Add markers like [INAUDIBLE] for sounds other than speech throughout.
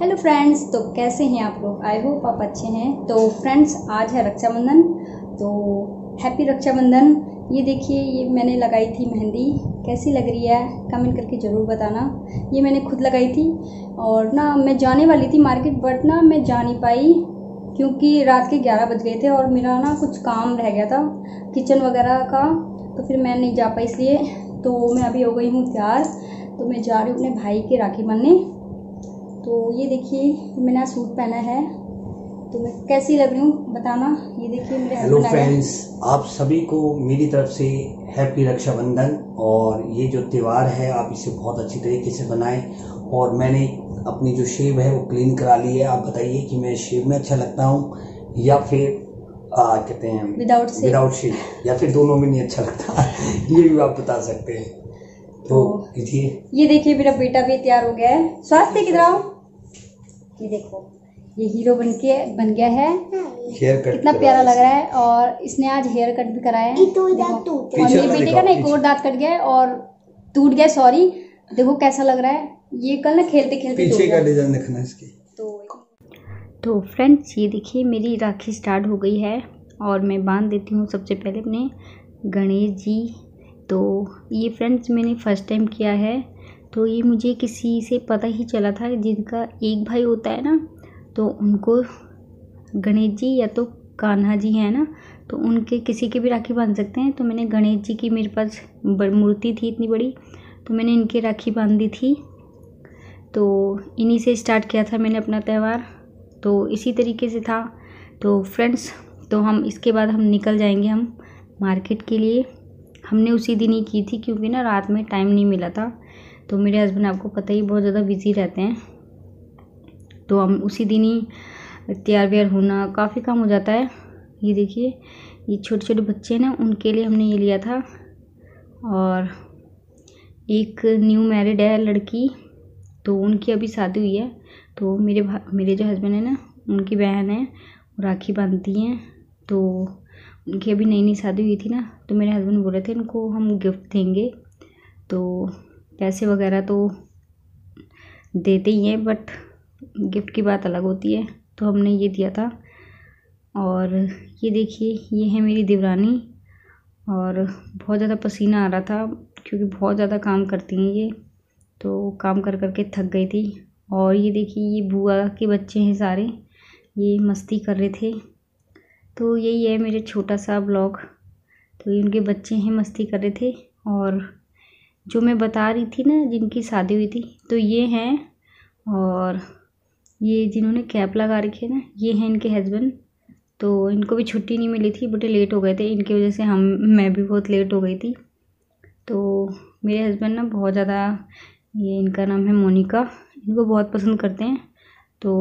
hello friends तो कैसे हैं आप लोग आई होप आप अच्छे हैं तो फ्रेंड्स आज है रक्षाबंधन तो हैप्पी रक्षाबंधन ये देखिए ये मैंने लगाई थी मेहंदी कैसी लग रही है कमेंट करके ज़रूर बताना ये मैंने खुद लगाई थी और ना मैं जाने वाली थी मार्केट बट ना मैं जा नहीं पाई क्योंकि रात के ग्यारह बज गए थे और मेरा ना कुछ काम रह गया था किचन वगैरह का तो फिर मैं नहीं जा पाई इसलिए तो मैं अभी हो गई हूँ तैयार तो मैं जा रही हूँ अपने भाई के राखी बनने तो ये देखिए मैंने सूट पहना है तो मैं कैसी लग रही हूँ बताना ये देखिए मेरे हेलो फ्रेंड्स आप सभी को मेरी तरफ से हैप्पी रक्षाबंधन और ये जो त्यौहार है आप इसे बहुत अच्छी तरीके से बनाएं और मैंने अपनी जो शेप है वो क्लीन करा ली है आप बताइए कि मैं शेप में अच्छा लगता हूँ या फिर आ, कहते हैं विदाउट विदाउट शेव या फिर दोनों में नहीं अच्छा लगता [LAUGHS] ये भी आप बता सकते हैं तो तो ये देखिए मेरा बेटा भी तैयार हो गया है स्वास्थ्य की तरह ये देखो ये हीरो बन के बन गया है हेयर कट कितना प्यारा लग रहा है और इसने आज हेयर कट भी कराया है तो और मेरे बेटे का ना एक और दांत कट गया है और टूट गया सॉरी देखो कैसा लग रहा है ये कल ना खेलते खेलते पीछे का डिजाइन देखना इसके तो फ्रेंड्स तो ये देखिए मेरी राखी स्टार्ट हो गई है और मैं बांध देती हूँ सबसे पहले अपने गणेश जी तो ये फ्रेंड्स मैंने फ़र्स्ट टाइम किया है तो ये मुझे किसी से पता ही चला था जिनका एक भाई होता है ना तो उनको गणेश जी या तो कान्हा जी हैं ना तो उनके किसी के भी राखी बांध सकते हैं तो मैंने गणेश जी की मेरे पास मूर्ति थी इतनी बड़ी तो मैंने इनकी राखी बांध दी थी तो इन्हीं से स्टार्ट किया था मैंने अपना त्यौहार तो इसी तरीके से था तो फ्रेंड्स तो हम इसके बाद हम निकल जाएंगे हम मार्केट के लिए हमने उसी दिन ही की थी क्योंकि ना रात में टाइम नहीं मिला था तो मेरे हस्बैंड आपको पता ही बहुत ज़्यादा बिज़ी रहते हैं तो हम उसी दिन ही तैयार व्यार होना काफ़ी काम हो जाता है ये देखिए ये छोटे छोटे बच्चे हैं ना उनके लिए हमने ये लिया था और एक न्यू मैरिड है लड़की तो उनकी अभी शादी हुई है तो मेरे मेरे जो हस्बैंड है ना उनकी बहन है राखी बांधती हैं तो उनकी अभी नई नई शादी हुई थी ना तो मेरे हस्बैंड बोल रहे थे इनको हम गिफ्ट देंगे तो पैसे वगैरह तो देते ही हैं बट गिफ्ट की बात अलग होती है तो हमने ये दिया था और ये देखिए ये है मेरी देवरानी और बहुत ज़्यादा पसीना आ रहा था क्योंकि बहुत ज़्यादा काम करती हैं ये तो काम कर कर के थक गई थी और ये देखिए ये बुआ के बच्चे हैं सारे ये मस्ती कर रहे थे तो यही है मेरे छोटा सा ब्लॉग तो ये उनके बच्चे हैं मस्ती कर रहे थे और जो मैं बता रही थी ना जिनकी शादी हुई थी तो ये हैं और ये जिन्होंने कैप लगा रखी है ना ये हैं इनके हस्बैंड तो इनको भी छुट्टी नहीं मिली थी बटे लेट हो गए थे इनकी वजह से हम मैं भी बहुत लेट हो गई थी तो मेरे हस्बैंड ना बहुत ज़्यादा ये इनका नाम है मोनिका इनको बहुत पसंद करते हैं तो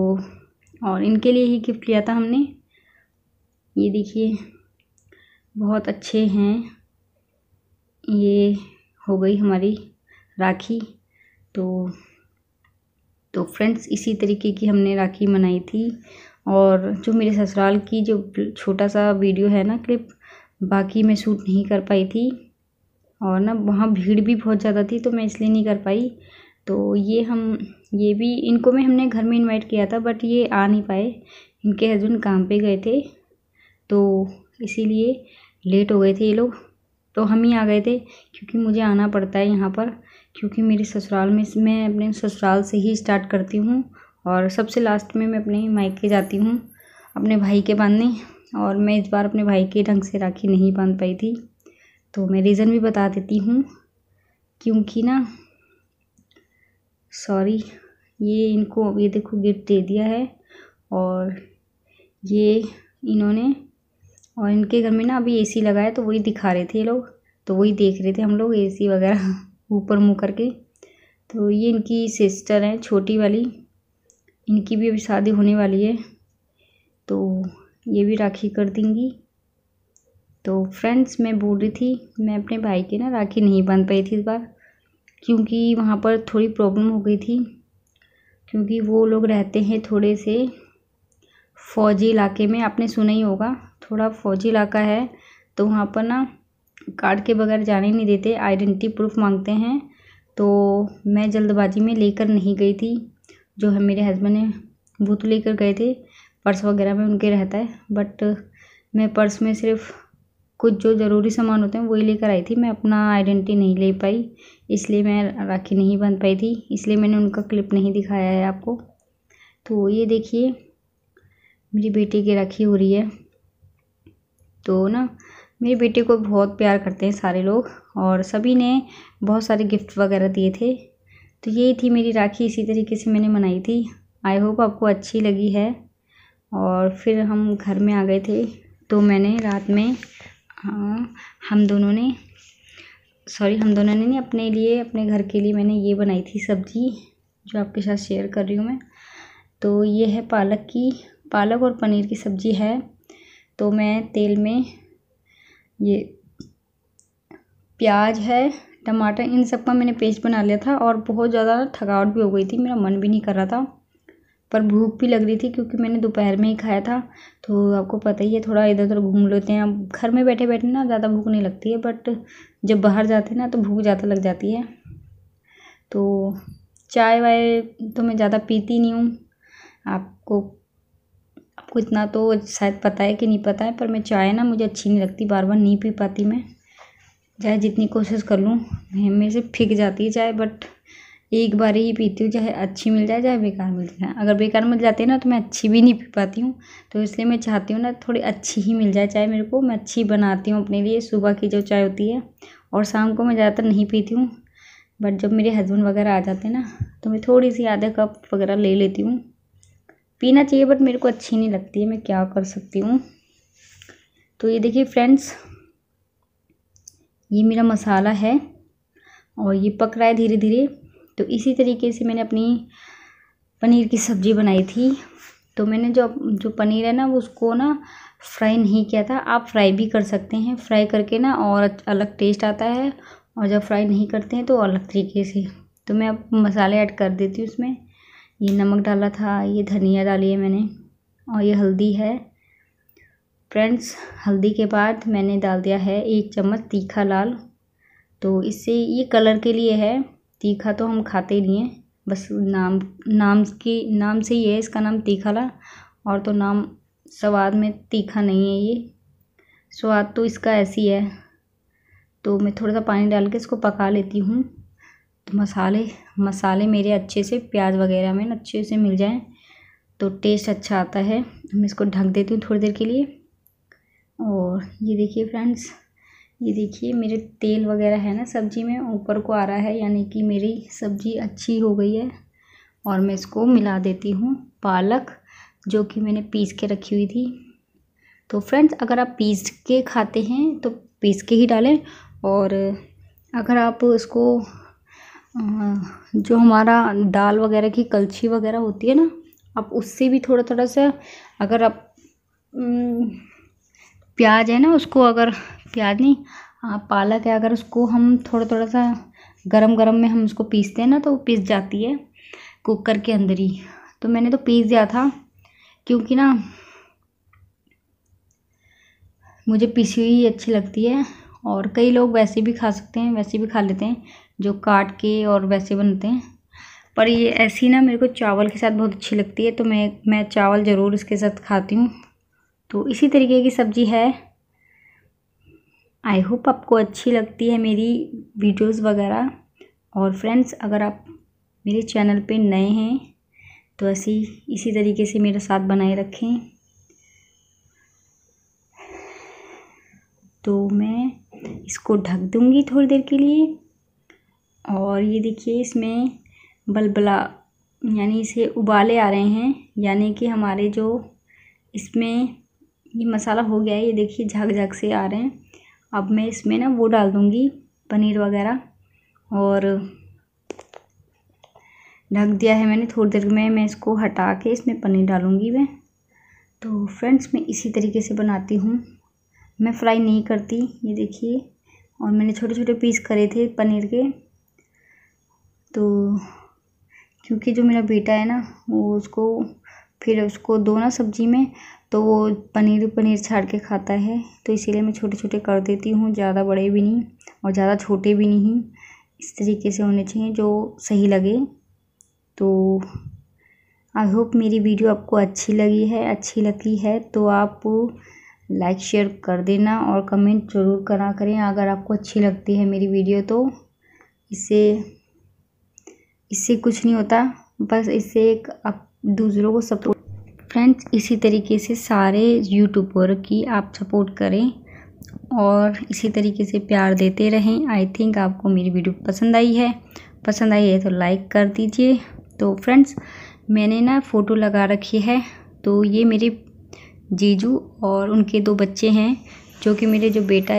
और इनके लिए ही गिफ्ट लिया था हमने ये देखिए बहुत अच्छे हैं ये हो गई हमारी राखी तो तो फ्रेंड्स इसी तरीके की हमने राखी मनाई थी और जो मेरे ससुराल की जो छोटा सा वीडियो है ना क्लिप बाकी मैं शूट नहीं कर पाई थी और ना वहाँ भीड़ भी बहुत ज़्यादा थी तो मैं इसलिए नहीं कर पाई तो ये हम ये भी इनको मैं हमने घर में इनवाइट किया था बट ये आ नहीं पाए इनके हस्बैंड काम पे गए थे तो इसीलिए लेट हो गए थे ये लोग तो हम ही आ गए थे क्योंकि मुझे आना पड़ता है यहाँ पर क्योंकि मेरे ससुराल में मैं अपने ससुराल से ही स्टार्ट करती हूँ और सबसे लास्ट में मैं अपने मायके जाती हूँ अपने भाई के बांधने और मैं इस बार अपने भाई के ढंग से राखी नहीं बांध पाई थी तो मैं रीज़न भी बता देती हूँ क्योंकि ना सॉरी ये इनको ये देखो गिफ्ट दे दिया है और ये इन्होंने और इनके घर में ना अभी ए_सी लगा है तो वही दिखा रहे थे ये लोग तो वही देख रहे थे हम लोग ए_सी वगैरह [LAUGHS] ऊपर मुँह करके तो ये इनकी सिस्टर हैं छोटी वाली इनकी भी अभी शादी होने वाली है तो ये भी राखी कर देंगी तो फ्रेंड्स मैं बोल रही थी मैं अपने भाई की ना राखी नहीं बांध पाई थी इस बार क्योंकि वहाँ पर थोड़ी प्रॉब्लम हो गई थी क्योंकि वो लोग रहते हैं थोड़े से फौजी इलाके में आपने सुना ही होगा थोड़ा फौजी इलाका है तो वहाँ पर ना कार्ड के बगैर जाने नहीं देते आइडेंटिटी प्रूफ मांगते हैं तो मैं जल्दबाजी में लेकर नहीं गई थी जो है मेरे हस्बैंड ने वो तो लेकर गए थे पर्स वगैरह में उनके रहता है बट मैं पर्स में सिर्फ कुछ जो ज़रूरी सामान होते हैं वही लेकर आई थी मैं अपना आइडेंटिटी नहीं ले पाई इसलिए मैं राखी नहीं बन पाई थी इसलिए मैंने उनका क्लिप नहीं दिखाया है आपको तो ये देखिए मेरी बेटी की राखी हो रही है तो ना मेरे बेटे को बहुत प्यार करते हैं सारे लोग और सभी ने बहुत सारे गिफ्ट वगैरह दिए थे तो यही थी मेरी राखी इसी तरीके से मैंने मनाई थी आई होप आपको अच्छी लगी है और फिर हम घर में आ गए थे तो मैंने रात में हाँ, हम दोनों ने सॉरी हम दोनों ने नहीं अपने लिए अपने घर के लिए मैंने ये बनाई थी सब्ज़ी जो आपके साथ शेयर कर रही हूँ मैं तो ये है पालक की पालक और पनीर की सब्ज़ी है तो मैं तेल में ये प्याज है टमाटर इन सब का मैंने पेस्ट बना लिया था और बहुत ज़्यादा थकावट भी हो गई थी मेरा मन भी नहीं कर रहा था पर भूख भी लग रही थी क्योंकि मैंने दोपहर में ही खाया था तो आपको पता ही है थोड़ा इधर उधर घूम लेते हैं अब घर में बैठे बैठे ना ज़्यादा भूख नहीं लगती है बट जब बाहर जाते हैं ना तो भूख ज़्यादा लग जाती है तो चाय वाय तो मैं ज़्यादा पीती नहीं हूँ आपको आपको इतना तो शायद पता है कि नहीं पता है पर मैं चाय ना मुझे अच्छी नहीं लगती बार बार नहीं पी पाती मैं चाहे जितनी कोशिश कर लूँ मेरे से फिक जाती है चाय बट एक बार ही पीती हूँ चाहे अच्छी मिल जाए चाहे बेकार मिल जाए अगर बेकार मिल जाती है ना तो मैं अच्छी भी नहीं पी पाती हूँ तो इसलिए मैं चाहती हूँ ना थोड़ी अच्छी ही मिल जाए चाय मेरे को मैं अच्छी बनाती हूँ अपने लिए सुबह की जो चाय होती है और शाम को मैं ज़्यादातर नहीं पीती हूँ बट जब मेरे हस्बैंड वगैरह आ जाते हैं ना तो मैं थोड़ी सी आधा कप वगैरह ले लेती हूँ पीना चाहिए बट मेरे को अच्छी नहीं लगती है मैं क्या कर सकती हूँ तो ये देखिए फ्रेंड्स ये मेरा मसाला है और ये पक रहा है धीरे धीरे तो इसी तरीके से मैंने अपनी पनीर की सब्ज़ी बनाई थी तो मैंने जो जो पनीर है ना उसको ना फ्राई नहीं किया था आप फ्राई भी कर सकते हैं फ्राई करके ना और अलग टेस्ट आता है और जब फ्राई नहीं करते हैं तो अलग तरीके से तो मैं अब मसाले ऐड कर देती हूँ उसमें ये नमक डाला था ये धनिया डाली है मैंने और ये हल्दी है फ्रेंड्स हल्दी के बाद मैंने डाल दिया है एक चम्मच तीखा लाल तो इससे ये कलर के लिए है तीखा तो हम खाते नहीं हैं बस नाम नाम की नाम से ही है इसका नाम तीखा ला और तो नाम स्वाद में तीखा नहीं है ये स्वाद तो इसका ऐसी है तो मैं थोड़ा सा पानी डाल के इसको पका लेती हूँ तो मसाले मसाले मेरे अच्छे से प्याज वगैरह में अच्छे से मिल जाएँ तो टेस्ट अच्छा आता है मैं इसको ढक देती हूँ थोड़ी देर के लिए और ये देखिए फ्रेंड्स ये देखिए मेरे तेल वगैरह है ना सब्ज़ी में ऊपर को आ रहा है यानी कि मेरी सब्ज़ी अच्छी हो गई है और मैं इसको मिला देती हूँ पालक जो कि मैंने पीस के रखी हुई थी तो फ्रेंड्स अगर आप पीस के खाते हैं तो पीस के ही डालें और अगर आप इसको जो हमारा दाल वगैरह की कलछी वगैरह होती है ना आप उससे भी थोड़ा थोड़ा सा अगर आप प्याज है ना उसको अगर प्याज नहीं पालक है अगर उसको हम थोड़ा थोड़ा सा गरम गरम में हम उसको पीसते हैं ना तो वो पीस जाती है कुकर के अंदर ही तो मैंने तो पीस दिया था क्योंकि ना मुझे पीसी हुई अच्छी लगती है और कई लोग वैसे भी खा सकते हैं वैसे भी खा लेते हैं जो काट के और वैसे बनते हैं पर ये ऐसी ना मेरे को चावल के साथ बहुत अच्छी लगती है तो मैं मैं चावल ज़रूर इसके साथ खाती हूँ तो इसी तरीके की सब्ज़ी है आई होप आपको अच्छी लगती है मेरी वीडियोस वगैरह और फ्रेंड्स अगर आप मेरे चैनल पे नए हैं तो ऐसी इसी तरीके से मेरा साथ बनाए रखें तो मैं इसको ढक दूंगी थोड़ी देर के लिए और ये देखिए इसमें बलबला यानी इसे उबाले आ रहे हैं यानी कि हमारे जो इसमें ये मसाला हो गया है ये देखिए झक झक से आ रहे हैं अब मैं इसमें ना वो डाल दूँगी पनीर वगैरह और ढक दिया है मैंने थोड़ी देर में मैं इसको हटा के इसमें पनीर डालूँगी मैं तो फ्रेंड्स मैं इसी तरीके से बनाती हूँ मैं फ्राई नहीं करती ये देखिए और मैंने छोटे छोटे पीस करे थे पनीर के तो क्योंकि जो मेरा बेटा है ना वो उसको फिर उसको दो ना सब्ज़ी में तो वो पनीर पनीर छाड़ के खाता है तो इसीलिए मैं छोटे छोटे कर देती हूँ ज़्यादा बड़े भी नहीं और ज़्यादा छोटे भी नहीं इस तरीके से होने चाहिए जो सही लगे तो आई होप मेरी वीडियो आपको अच्छी लगी है अच्छी लगी है तो आप लाइक शेयर कर देना और कमेंट ज़रूर करा करें अगर आपको अच्छी लगती है मेरी वीडियो तो इससे इससे कुछ नहीं होता बस इससे एक आप दूसरों को सपोर्ट फ्रेंड्स इसी तरीके से सारे यूट्यूबर की आप सपोर्ट करें और इसी तरीके से प्यार देते रहें आई थिंक आपको मेरी वीडियो पसंद आई है पसंद आई है तो लाइक कर दीजिए तो फ्रेंड्स मैंने ना फ़ोटो लगा रखी है तो ये मेरे जीजू और उनके दो बच्चे हैं जो कि मेरे जो बेटा है--